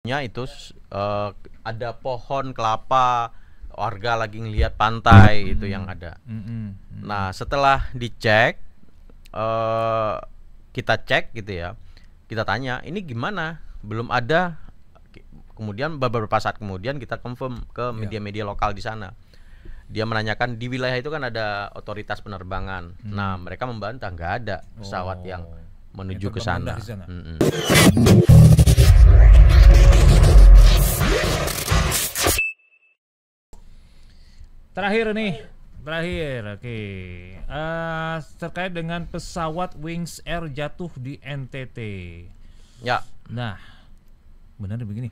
nya itu uh, ada pohon kelapa warga lagi ngelihat pantai mm itu yang ada. Mm -hmm. Nah setelah dicek uh, kita cek gitu ya, kita tanya ini gimana? Belum ada. Kemudian beberapa saat kemudian kita confirm ke ya. media-media lokal di sana. Dia menanyakan di wilayah itu kan ada otoritas penerbangan. Mm. Nah mereka membantah nggak ada pesawat oh. yang menuju ke sana. Terakhir nih, terakhir. Oke. Okay. Uh, eh, terkait dengan pesawat Wings Air jatuh di NTT. Ya. Nah, benar begini.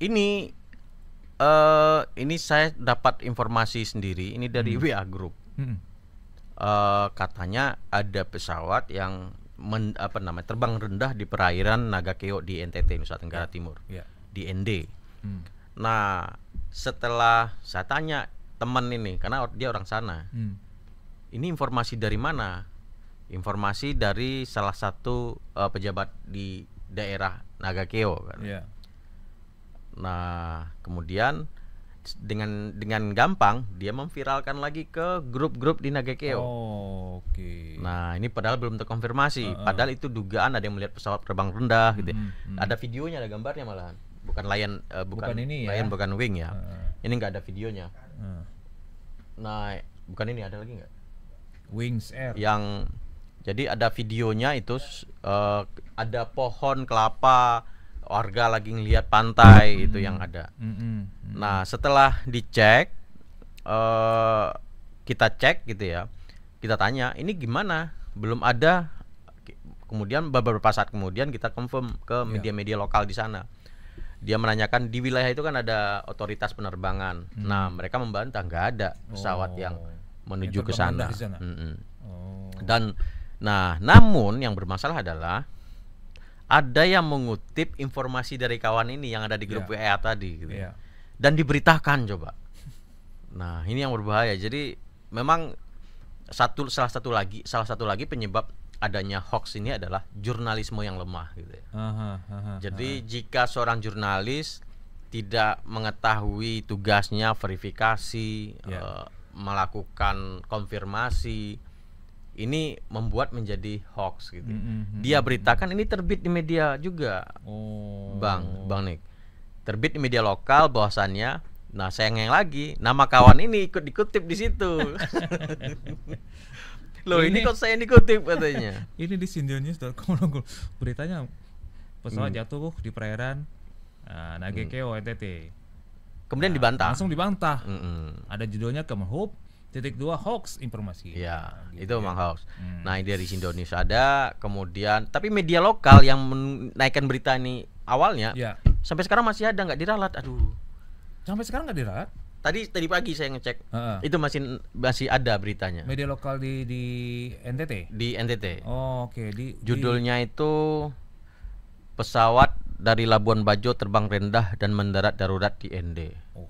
Ini uh, ini saya dapat informasi sendiri ini dari hmm. WA Group. Hmm. Uh, katanya ada pesawat yang men, apa namanya terbang rendah di perairan Nagakeo di NTT Nusa Tenggara ya. Timur. Ya di ND. Hmm. Nah, setelah saya tanya teman ini karena dia orang sana. Hmm. Ini informasi dari mana? Informasi dari salah satu uh, pejabat di daerah Nagakeo kan. Yeah. Nah, kemudian dengan dengan gampang dia memviralkan lagi ke grup-grup di Nagakeo. Oh, oke. Okay. Nah, ini padahal belum terkonfirmasi. Uh, uh. Padahal itu dugaan ada yang melihat pesawat terbang rendah gitu. Ya. Hmm, hmm. Ada videonya, ada gambarnya malahan. Bukan layan uh, eh, bukan, bukan ini layan ya? bukan wing ya. Uh. Ini nggak ada videonya. Uh. Nah, bukan ini ada lagi nggak? Wings Air. Yang jadi ada videonya itu uh, ada pohon kelapa warga lagi ngelihat pantai itu hmm. yang ada. Mm -hmm. hmm. Nah, setelah dicek uh, kita cek gitu ya. Kita tanya, ini gimana? Belum ada kemudian beberapa saat kemudian kita confirm ke iya. media-media lokal di sana. Dia menanyakan di wilayah itu kan ada otoritas penerbangan. Hmm. Nah, mereka membantah nggak ada pesawat oh. yang menuju ke sana. sana. -hmm. oh. Dan nah, namun yang bermasalah adalah ada yang mengutip informasi dari kawan ini yang ada di grup yeah. WA tadi gitu. Yeah dan diberitakan coba. Nah, ini yang berbahaya. Jadi memang satu salah satu lagi salah satu lagi penyebab adanya hoax ini adalah jurnalisme yang lemah gitu ya. Aha, aha, Jadi jika seorang jurnalis tidak mengetahui tugasnya verifikasi yeah. Ya. e, melakukan konfirmasi ini membuat menjadi hoax gitu. Mm -hmm. Dia beritakan ini terbit di media juga. Oh. Bang, Bang Nick terbit di media lokal bahwasannya nah sayangnya lagi nama kawan ini ikut dikutip di situ loh ini, ini kok saya dikutip katanya ini di sindionews.com beritanya pesawat hmm. jatuh di perairan uh, Nagekeo hmm. NTT kemudian nah, dibantah langsung dibantah hmm -hmm. ada judulnya Kemhub titik dua hoax informasi ya gitu itu ya. hoax hmm. nah dari sindonews ada kemudian tapi media lokal yang menaikkan berita ini awalnya ya. Sampai sekarang masih ada nggak diralat? Aduh. Sampai sekarang nggak diralat? Tadi tadi pagi saya ngecek. Uh-uh. Itu masih masih ada beritanya. Media lokal di di NTT. Di NTT. Oh, oke. Okay. Di Judulnya di... itu pesawat dari Labuan Bajo terbang rendah dan mendarat darurat di ND. Oh.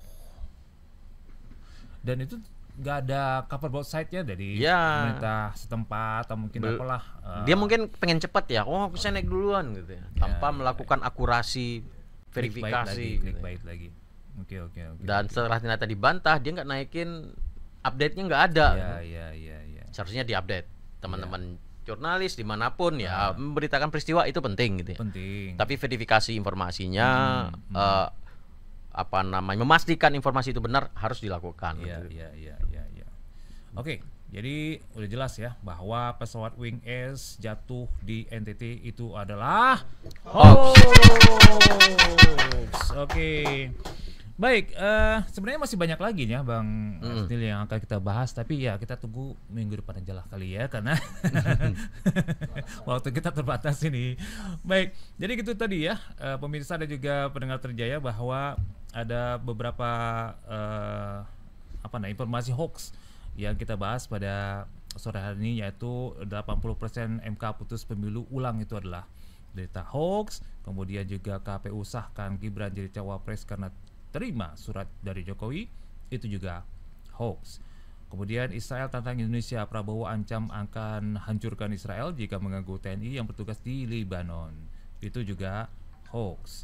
Dan itu nggak ada cover both side-nya dari ya. pemerintah setempat atau mungkin apalah. Uh, dia mungkin pengen cepat ya. Oh, saya naik duluan gitu ya. ya Tanpa ya, ya, melakukan akurasi verifikasi baik lagi, lagi. Oke oke oke. Dan setelah ternyata dibantah dia nggak naikin update-nya nggak ada. Iya iya iya. Ya. Seharusnya diupdate teman-teman ya. jurnalis dimanapun ya nah. memberitakan peristiwa itu penting gitu. Ya. Penting. Tapi verifikasi informasinya hmm, eh, hmm. Uh, apa namanya memastikan informasi itu benar harus dilakukan. Iya iya iya iya. iya. Oke, jadi udah jelas ya bahwa pesawat Wing S jatuh di NTT itu adalah hoax. Oke. Baik, uh, sebenarnya masih banyak lagi ya Bang mm. yang akan kita bahas tapi ya kita tunggu minggu depan aja lah kali ya karena waktu kita terbatas ini. Baik, jadi gitu tadi ya uh, pemirsa dan juga pendengar terjaya bahwa ada beberapa uh, apa nah informasi hoax yang kita bahas pada sore hari ini yaitu 80% MK putus pemilu ulang itu adalah berita hoax, kemudian juga KPU sahkan Gibran jadi cawapres karena terima surat dari Jokowi, itu juga hoax. Kemudian Israel tantang Indonesia, Prabowo ancam akan hancurkan Israel jika mengganggu TNI yang bertugas di Lebanon. Itu juga hoax.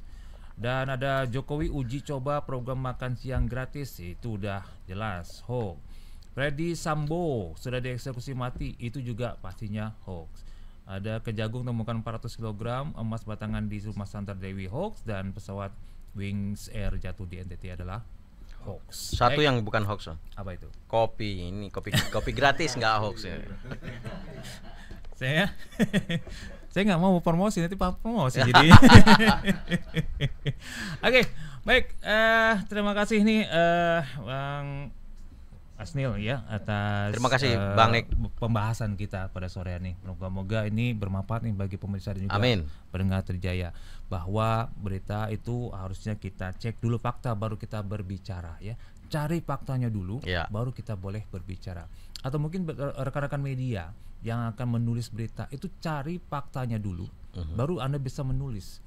Dan ada Jokowi uji coba program makan siang gratis, itu udah jelas hoax Freddy Sambo sudah dieksekusi mati, itu juga pastinya hoax. Ada Kejagung temukan 400 kg emas batangan di rumah santer Dewi hoax dan pesawat Wings Air jatuh di NTT adalah hoax. Satu eh. yang bukan hoax, Apa itu? Kopi ini, kopi kopi gratis nggak hoax ya. saya saya nggak mau promosi nanti pak promosi jadi. Oke, okay, baik. Eh, terima kasih nih eh, Bang Asnil ya atas terima kasih uh, Bang Nick. pembahasan kita pada sore ini. Moga-moga ini bermanfaat nih bagi pemirsa dan juga Amin. pendengar terjaya bahwa berita itu harusnya kita cek dulu fakta baru kita berbicara ya. Cari faktanya dulu ya. baru kita boleh berbicara. Atau mungkin rekan-rekan media yang akan menulis berita itu cari faktanya dulu uh mhm. -huh. baru Anda bisa menulis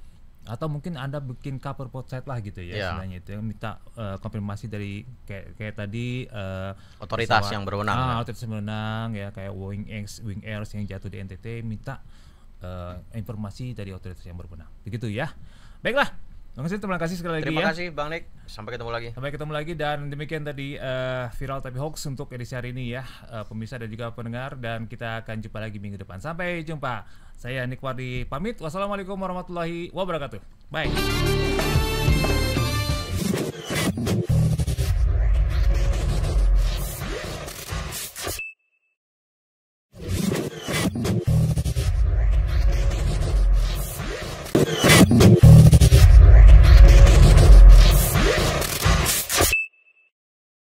atau mungkin anda bikin cover website lah gitu ya yeah. istilahnya itu yang minta uh, konfirmasi dari kayak kayak tadi uh, otoritas pesawat, yang berwenang ah, ya. otoritas yang berwenang ya kayak Wing X Wing Airs yang jatuh di NTT minta uh, informasi dari otoritas yang berwenang begitu ya baiklah Bang Sid, terima kasih sekali lagi terima ya. kasih Bang Nick. Sampai ketemu lagi. Sampai ketemu lagi dan demikian tadi uh, viral tapi hoax untuk edisi hari ini ya. Uh, pemirsa dan juga pendengar dan kita akan jumpa lagi minggu depan. Sampai jumpa. Saya Nick Wardi pamit. Wassalamualaikum warahmatullahi wabarakatuh. Bye.